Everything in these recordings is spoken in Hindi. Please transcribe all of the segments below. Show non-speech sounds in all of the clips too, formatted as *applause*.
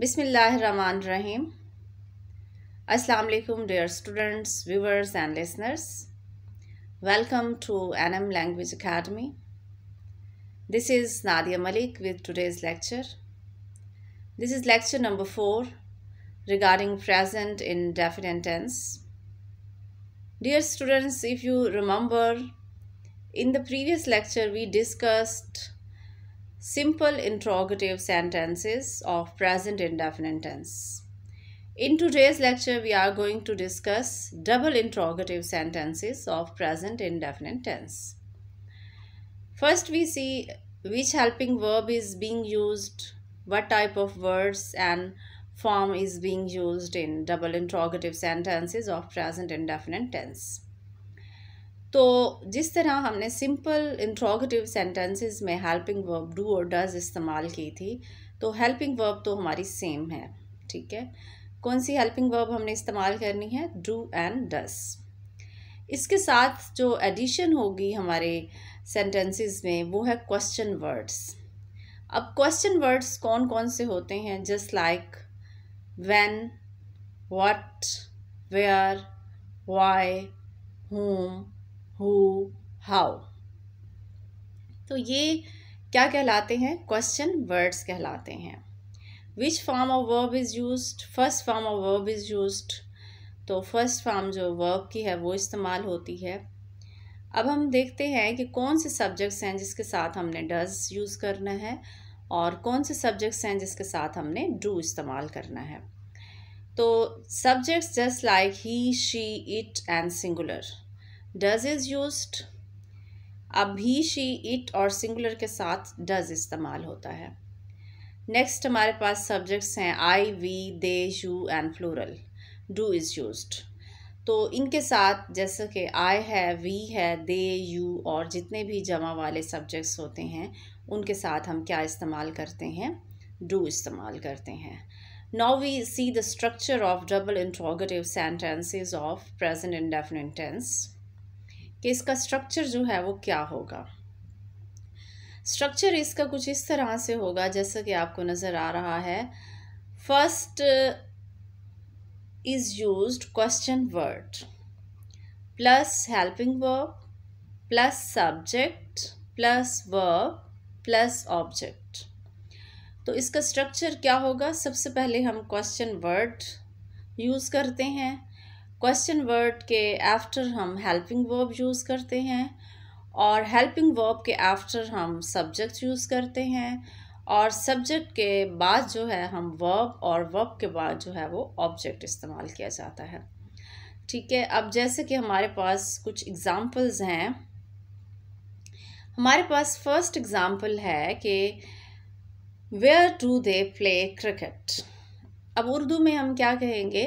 Bismillahirrahmanirrahim. Assalamu alaikum dear students, viewers and listeners. Welcome to Anam Language Academy. This is Nadia Malik with today's lecture. This is lecture number 4 regarding present indefinite tense. Dear students, if you remember, in the previous lecture we discussed simple interrogative sentences of present indefinite tense. In today's lecture, we are going to discuss double interrogative sentences of present indefinite tense. First, we see which helping verb is being used, what type of words and form is being used in double interrogative sentences of present indefinite tense. तो जिस तरह हमने सिंपल इंट्रोगेटिव सेंटेंसेस में हेल्पिंग वर्ब डू और डज इस्तेमाल की थी तो हेल्पिंग वर्ब तो हमारी सेम है ठीक है कौन सी हेल्पिंग वर्ब हमने इस्तेमाल करनी है डू एंड डस इसके साथ जो एडिशन होगी हमारे सेंटेंसेस में वो है क्वेश्चन वर्ड्स अब क्वेश्चन वर्ड्स कौन कौन से होते हैं just like when what where why whom who how तो ये क्या कहलाते हैं क्वेश्चन वर्ड्स कहलाते हैं which form of verb is use first form of verb is use तो फर्स्ट फॉर्म जो वर्ब की है वो इस्तेमाल होती है अब हम देखते हैं कि कौन से सब्जेक्ट्स हैं जिसके साथ हमने डज यूज़ करना है और कौन से सब्जेक्ट्स हैं जिसके साथ हमने डू इस्तेमाल करना है तो subjects just like he she it and singular does is use अब भी शी इट और सिंगुलर के साथ डज इस्तेमाल होता है नेक्स्ट हमारे पास सब्जेक्ट्स हैं I we they you and plural do is use तो इनके साथ जैसे कि आई है वी है दे यू और जितने भी जमा वाले सब्जेक्ट्स होते हैं उनके साथ हम क्या इस्तेमाल करते हैं डू इस्तेमाल करते हैं now we see the structure of double interrogative sentences of present indefinite tense कि इसका स्ट्रक्चर जो है वो क्या होगा स्ट्रक्चर इसका कुछ इस तरह से होगा जैसा कि आपको नज़र आ रहा है first is use question word plus helping verb plus subject plus verb plus object तो इसका स्ट्रक्चर क्या होगा सबसे पहले हम क्वेश्चन वर्ड यूज़ करते हैं क्वेश्चन वर्ड के आफ्टर हम हेल्पिंग वर्ब यूज़ करते हैं और हेल्पिंग वर्ब के आफ्टर हम सब्जेक्ट यूज़ करते हैं और सब्जेक्ट के बाद जो है हम वर्ब और वर्ब के बाद जो है वो ऑब्जेक्ट इस्तेमाल किया जाता है ठीक है अब जैसे कि हमारे पास कुछ एग्ज़ाम्पल्स हैं हमारे पास फर्स्ट एग्ज़ाम्पल है कि where do they play cricket अब उर्दू में हम क्या कहेंगे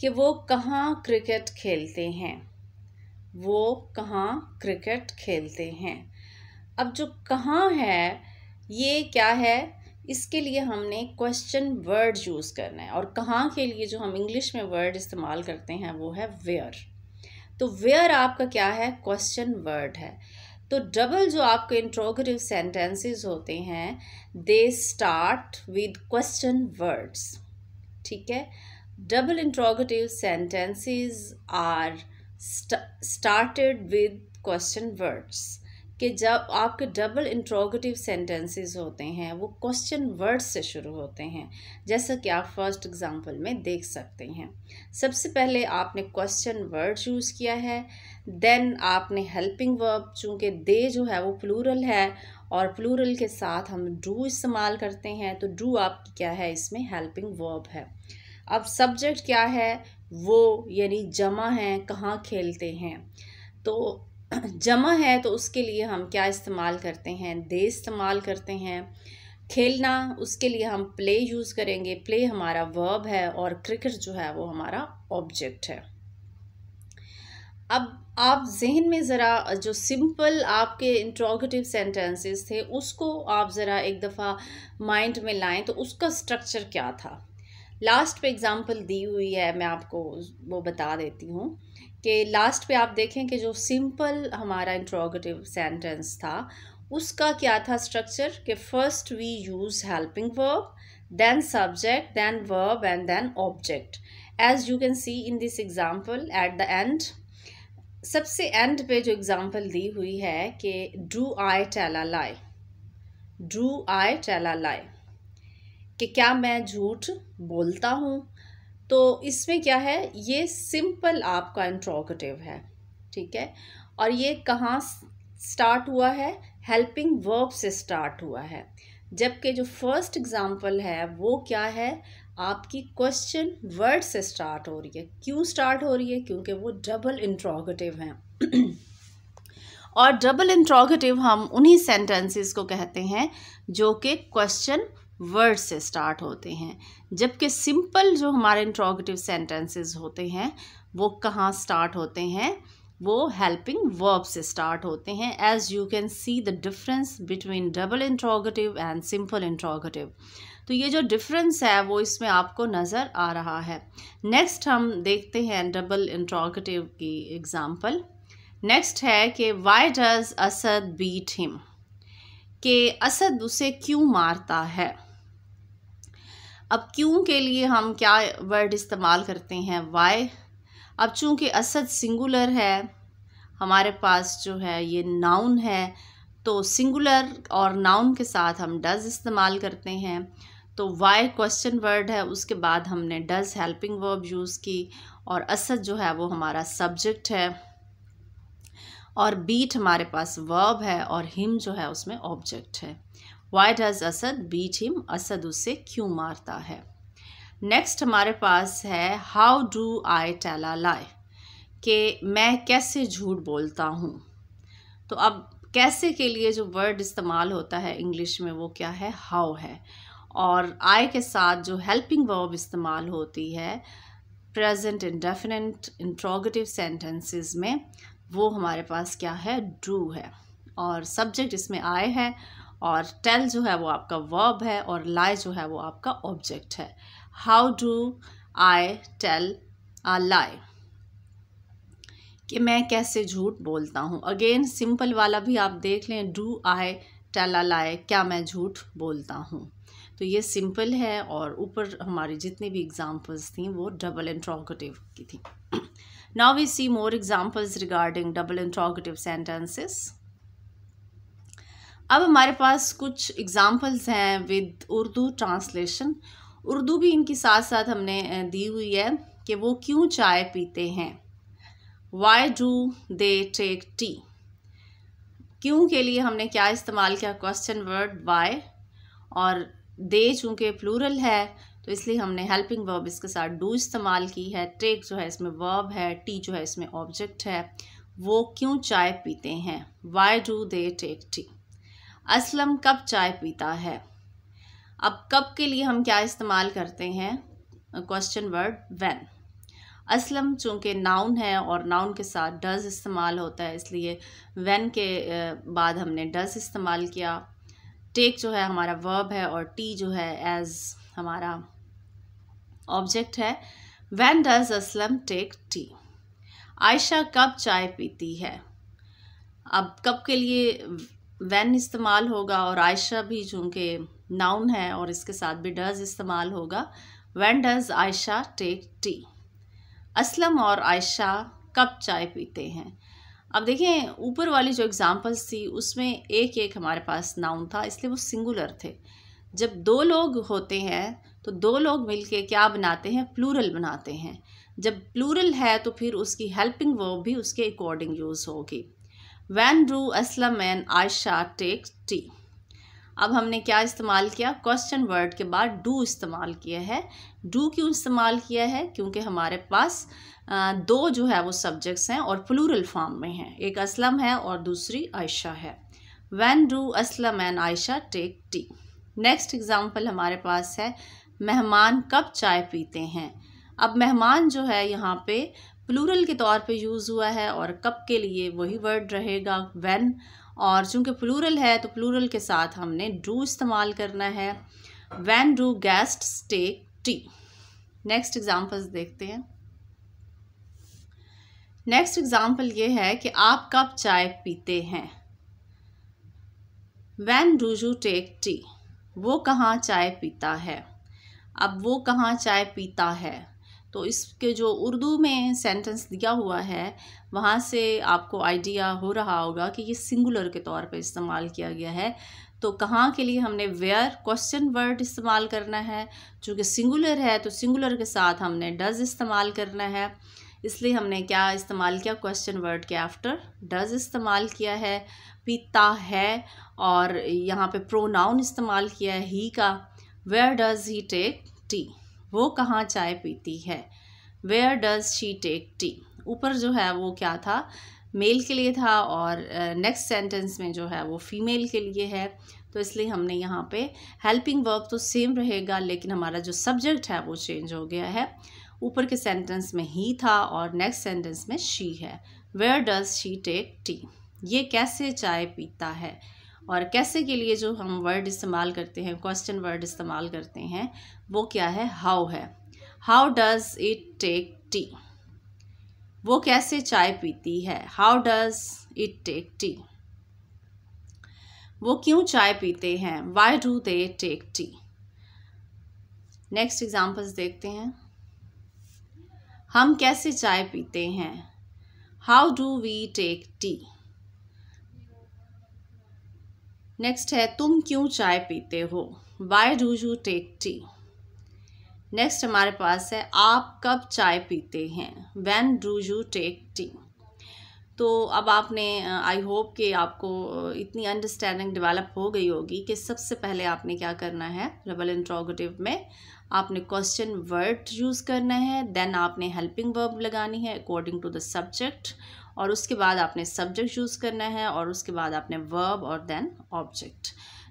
कि वो कहाँ क्रिकेट खेलते हैं वो कहाँ क्रिकेट खेलते हैं अब जो कहाँ है ये क्या है इसके लिए हमने क्वेश्चन वर्ड यूज़ करना है और कहाँ के लिए जो हम इंग्लिश में वर्ड इस्तेमाल करते हैं वो है वेयर तो वेयर आपका क्या है क्वेश्चन वर्ड है तो डबल जो आपके इंट्रोगेटिव सेंटेंसेस होते हैं they start with question words ठीक है Double interrogative sentences are st started with question words. कि जब आपके डबल इंट्रोगेटिव सेंटेंसेस होते हैं वो क्वेश्चन वर्ड्स से शुरू होते हैं जैसा कि आप फर्स्ट एग्जांपल में देख सकते हैं सबसे पहले आपने क्वेश्चन वर्ड चूज़ किया है देन आपने हेल्पिंग वर्ब चूँकि दे जो है वो प्लूरल है और प्लूरल के साथ हम डू इस्तेमाल करते हैं तो डू आपकी क्या है इसमें हेल्पिंग वर्ब है अब सब्जेक्ट क्या है वो यानी जमा है कहाँ खेलते हैं तो *clears throat* जमा है तो उसके लिए हम क्या इस्तेमाल करते हैं दे इस्तेमाल करते हैं खेलना उसके लिए हम प्ले यूज़ करेंगे प्ले हमारा वर्ब है और क्रिकेट जो है वो हमारा ऑब्जेक्ट है अब आप जहन में ज़रा जो सिंपल आपके इंट्रोगेटिव सेंटेंसेस थे उसको आप ज़रा एक दफ़ा माइंड में लाएं तो उसका स्ट्रक्चर क्या था लास्ट पे एग्ज़ाम्पल दी हुई है मैं आपको वो बता देती हूँ कि लास्ट पे आप देखें कि जो सिंपल हमारा इंट्रोगेटिव सेंटेंस था उसका क्या था स्ट्रक्चर कि first we use helping verb then subject then verb and then object as you can see in this example at the end सबसे एंड पे जो एग्जांपल दी हुई है कि do I टेला lie do I टैला लाई कि क्या मैं झूठ बोलता हूँ तो इसमें क्या है ये सिंपल आपका इंट्रोगेटिव है ठीक है और ये कहाँ स्टार्ट हुआ है हेल्पिंग वर्ब से स्टार्ट हुआ है जबकि जो फर्स्ट एग्ज़ाम्पल है वो क्या है आपकी क्वेश्चन वर्ड से स्टार्ट हो रही है क्यों स्टार्ट हो रही है क्योंकि वो डबल इंट्रोगेटिव हैं और डबल इंट्रोगेटिव हम उन्हीं सेंटेंसेस को कहते हैं जो कि क्वेश्चन वर्ड से स्टार्ट होते हैं जबकि सिंपल जो हमारे इंट्रोगेटिव सेंटेंसेस होते हैं वो कहाँ स्टार्ट होते हैं वो हेल्पिंग वर्ब से स्टार्ट होते हैं as you can see the difference between double interrogative and simple interrogative तो ये जो डिफरेंस है वो इसमें आपको नज़र आ रहा है नेक्स्ट हम देखते हैं डबल इंट्रोगेटिव की एग्ज़ाम्पल नेक्स्ट है कि why does Asad beat him के असद उसे क्यों मारता है अब क्यों के लिए हम क्या वर्ड इस्तेमाल करते हैं वाई अब चूँकि असद सिंगुलर है हमारे पास जो है ये नाउन है तो सिंगुलर और नाउन के साथ हम डज इस्तेमाल करते हैं तो वाई क्वेश्चन वर्ड है उसके बाद हमने डज हेल्पिंग वर्ब यूज़ की और असद जो है वो हमारा सब्जेक्ट है और बीट हमारे पास वर्ब है और हिम जो है उसमें ऑब्जेक्ट है why does Asad beat him Asad उसे क्यों मारता है नेक्स्ट हमारे पास है how do I tell a lie कि मैं कैसे झूठ बोलता हूँ तो अब कैसे के लिए जो वर्ड इस्तेमाल होता है इंग्लिश में वो क्या है हाउ है और आई के साथ जो हेल्पिंग वर्ब इस्तेमाल होती है प्रेजेंट इंडेफिनेट इंट्रोगेटिव सेंटेंसेस में वो हमारे पास क्या है डू है और सब्जेक्ट इसमें आए है और टेल जो है वो आपका वर्ब है और लाई जो है वो आपका ऑब्जेक्ट है how do I tell a lie कि मैं कैसे झूठ बोलता हूँ अगेन सिंपल वाला भी आप देख लें डू आई टेल आ लाई क्या मैं झूठ बोलता हूँ तो ये सिंपल है और ऊपर हमारी जितनी भी एग्जांपल्स थी वो डबल इंट्रोगेटिव की थी now we see more examples regarding double interrogative sentences अब हमारे पास कुछ एग्ज़ाम्पल्स हैं विद उर्दू ट्रांसलेशन उर्दू भी इनके साथ साथ हमने दी हुई है कि वो क्यों चाय पीते हैं why do they take tea क्यों के लिए हमने क्या इस्तेमाल किया क्वेश्चन वर्ड वाई और दे चूँकि प्लूरल है तो इसलिए हमने हेल्पिंग वर्ब इसके साथ डू इस्तेमाल की है टेक जो है इसमें वर्ब है टी जो है इसमें ऑब्जेक्ट है वो क्यों चाय पीते हैं why do they take tea Aslam कप चाय पीता है अब कप के लिए हम क्या इस्तेमाल करते हैं क्वेश्चन वर्ड वैन असलम चूँकि नाउन है और नाउन के साथ डज इस्तेमाल होता है इसलिए वैन के बाद हमने डज इस्तेमाल किया टेक जो है हमारा वर्ब है और टी जो है एज हमारा ऑब्जेक्ट है when does Aslam take tea Ayesha कब चाय पीती है अब कब के लिए वैन इस्तेमाल होगा और आयशा भी चूँकि नाउन है और इसके साथ भी डज इस्तेमाल होगा when does Ayesha take tea Aslam और आयशा कब चाय पीते हैं अब देखें ऊपर वाली जो एग्ज़ाम्पल्स थी उसमें एक एक हमारे पास नाउन था इसलिए वो सिंगुलर थे जब दो लोग होते हैं तो दो लोग मिलके क्या बनाते हैं प्लूरल बनाते हैं जब प्लूरल है तो फिर उसकी हेल्पिंग वर्ब भी उसके अकॉर्डिंग यूज़ होगी when do Aslam and Ayesha take tea अब हमने क्या इस्तेमाल किया क्वेश्चन वर्ड के बाद डू इस्तेमाल किया है डू क्यों इस्तेमाल किया है क्योंकि हमारे पास दो जो है वो सब्जेक्ट्स हैं और प्लूरल फॉर्म में हैं एक असलम है और दूसरी आयशा है when do Aslam and Ayesha take tea next example हमारे पास है मेहमान कब चाय पीते हैं अब मेहमान जो है यहाँ पे प्लूरल के तौर पे यूज़ हुआ है और कप के लिए वही वर्ड रहेगा वैन और चूंकि प्लूरल है तो प्लूरल के साथ हमने डू इस्तेमाल करना है when do guest take tea next examples देखते हैं नेक्स्ट एग्ज़ाम्पल ये है कि आप कब चाय पीते हैं when do you take tea वो कहाँ चाय पीता है अब वो कहाँ चाय पीता है तो इसके जो उर्दू में सेंटेंस दिया हुआ है वहाँ से आपको आइडिया हो रहा होगा कि ये सिंगुलर के तौर पे इस्तेमाल किया गया है तो कहाँ के लिए हमने वेयर क्वेश्चन वर्ड इस्तेमाल करना है चूँकि सिंगुलर है तो सिंगुलर के साथ हमने डज इस्तेमाल करना है इसलिए हमने क्या इस्तेमाल किया क्वेश्चन वर्ड के आफ्टर डज इस्तेमाल किया है पीता है और यहाँ पे प्रोनाउन इस्तेमाल किया है ही का where does he take tea वो कहाँ चाय पीती है where does she take tea ऊपर जो है वो क्या था मेल के लिए था और नेक्स्ट सेंटेंस में जो है वो फीमेल के लिए है तो इसलिए हमने यहाँ पे हेल्पिंग वर्क तो सेम रहेगा लेकिन हमारा जो सब्जेक्ट है वो चेंज हो गया है ऊपर के सेंटेंस में ही था और नेक्स्ट सेंटेंस में शी है where does she take tea ये कैसे चाय पीता है और कैसे के लिए जो हम वर्ड इस्तेमाल करते हैं क्वेश्चन वर्ड इस्तेमाल करते हैं वो क्या है हाउ है how does it take tea वो कैसे चाय पीती है how does it take tea वो क्यों चाय पीते हैं why do they take tea next examples देखते हैं हम कैसे चाय पीते हैं how do we take tea next है तुम क्यों चाय पीते हो why do you take tea next हमारे पास है आप कब चाय पीते हैं when do you take tea तो अब आपने आई होप कि आपको इतनी अंडरस्टैंडिंग डेवलप हो गई होगी कि सबसे पहले आपने क्या करना है डबल इंट्रोगेटिव में आपने क्वेश्चन वर्ड यूज़ करना है देन आपने हेल्पिंग वर्ब लगानी है अकॉर्डिंग टू द सब्जेक्ट और उसके बाद आपने सब्जेक्ट चूज़ करना है और उसके बाद आपने वर्ब और then object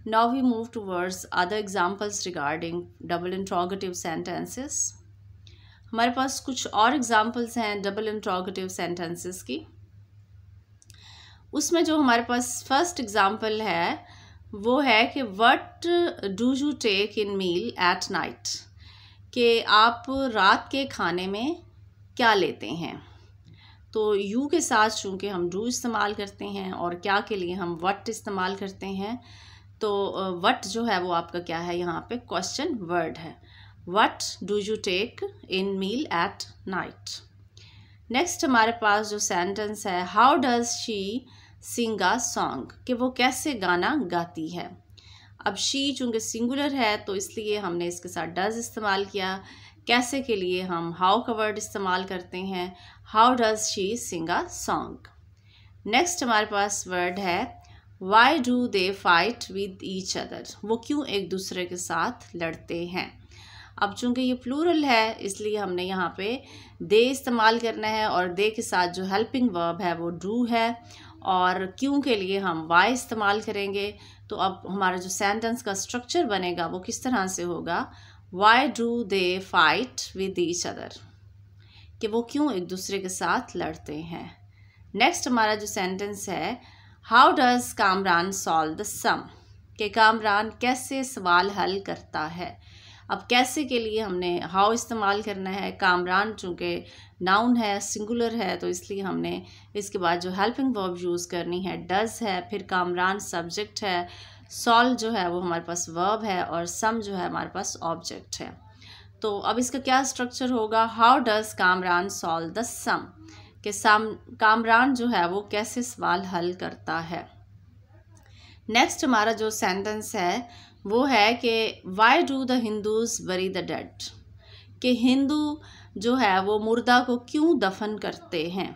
now we move to words other examples regarding double interrogative sentences हमारे पास कुछ और एग्जाम्पल्स हैं डबल इंट्रोगेटिव सेंटेंसेस की उसमें जो हमारे पास फर्स्ट एग्जाम्पल है वो है कि what do you take in meal at night कि आप रात के खाने में क्या लेते हैं तो यू के साथ चूँकि हम डू इस्तेमाल करते हैं और क्या के लिए हम वट इस्तेमाल करते हैं तो वट जो है वो आपका क्या है यहाँ पे क्वेश्चन वर्ड है what do you take in meal at night next हमारे पास जो सेंटेंस है how does she sing a song कि वो कैसे गाना गाती है अब शी चूँकि सिंगुलर है तो इसलिए हमने इसके साथ डज इस्तेमाल किया कैसे के लिए हम हाउ का वर्ड इस्तेमाल करते हैं how does she sing a song next हमारे पास वर्ड है why do they fight with each other वो क्यों एक दूसरे के साथ लड़ते हैं अब चूंकि ये प्लूरल है इसलिए हमने यहाँ पे दे इस्तेमाल करना है और दे के साथ जो हेल्पिंग वर्ब है वो डू है और क्यों के लिए हम वाई इस्तेमाल करेंगे तो अब हमारा जो सेंटेंस का स्ट्रक्चर बनेगा वो किस तरह से होगा why do they fight with each other कि वो क्यों एक दूसरे के साथ लड़ते हैं नेक्स्ट हमारा जो सेंटेंस है how does Kamran solve the sum कि कामरान कैसे सवाल हल करता है अब कैसे के लिए हमने हाउ इस्तेमाल करना है कामरान चूँकि नाउन है सिंगुलर है तो इसलिए हमने इसके बाद जो हेल्पिंग वर्ब यूज़ करनी है डज़ है फिर कामरान सब्जेक्ट है सॉल्व जो है वो हमारे पास वर्ब है और सम जो है हमारे पास ऑब्जेक्ट है तो अब इसका क्या स्ट्रक्चर होगा how does Kamran solve the sum के साम कामरान जो है वो कैसे सवाल हल करता है नेक्स्ट हमारा जो सेंटेंस है वो है कि why do the Hindus bury the dead कि हिंदू जो है वो मुर्दा को क्यों दफन करते हैं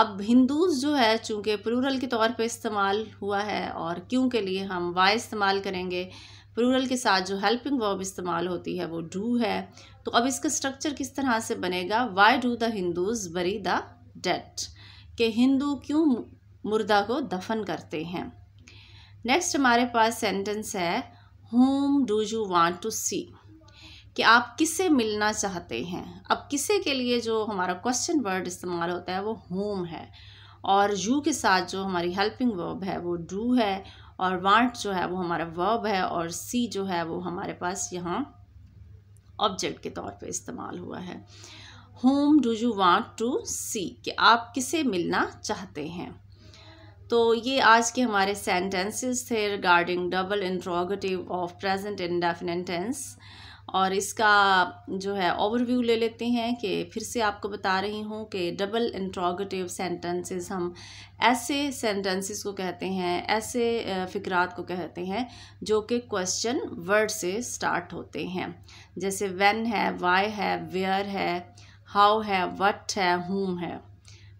अब हिंदूज़ जो है चूँकि प्रूरल के तौर पे इस्तेमाल हुआ है और क्यों के लिए हम वाई इस्तेमाल करेंगे प्लूरल के साथ जो हेल्पिंग वर्ब इस्तेमाल होती है वो डू है तो अब इसका स्ट्रक्चर किस तरह से बनेगा why do the Hindus bury the dead के हिंदू क्यों मुर्दा को दफन करते हैं नेक्स्ट हमारे पास सेंटेंस है whom do you want to see कि आप किसे मिलना चाहते हैं अब किसे के लिए जो हमारा क्वेश्चन वर्ड इस्तेमाल होता है वो होम है और यू के साथ जो हमारी हेल्पिंग वर्ब है वो डू है और वांट जो है वो हमारा वर्ब है और सी जो है वो हमारे पास यहाँ ऑब्जेक्ट के तौर पे इस्तेमाल हुआ है whom do you want to see कि आप किसे मिलना चाहते हैं तो ये आज के हमारे सेंटेंसेस थे regarding double interrogative of present in definite tense और इसका जो है ओवरव्यू ले लेते हैं कि फिर से आपको बता रही हूँ कि डबल इंट्रोगेटिव सेंटेंसेस हम ऐसे सेंटेंसेस को कहते हैं ऐसे फ़िक्रात को कहते हैं जो कि क्वेश्चन वर्ड से स्टार्ट होते हैं जैसे व्हेन है वाई है वेयर है हाउ है वट है हूम है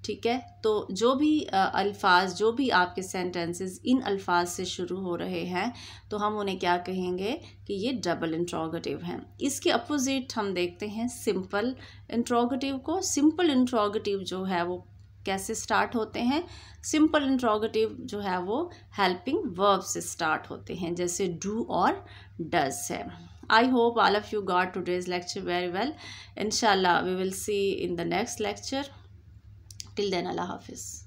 ठीक है तो जो भी अल्फाज जो भी आपके सेंटेंसेस इन अल्फाज से शुरू हो रहे हैं तो हम उन्हें क्या कहेंगे कि ये डबल इंट्रोगेटिव हैं इसके अपोजिट हम देखते हैं सिंपल इंट्रोगेटिव को सिंपल इंट्रोगेटिव जो है वो कैसे स्टार्ट होते हैं सिंपल इंट्रोगेटिव जो है वो हेल्पिंग वर्ब से स्टार्ट होते हैं जैसे डू और डज है hope all of you got today's lecture very well इनशाला we will see in the next lecture till then अल्लाह हाफिज़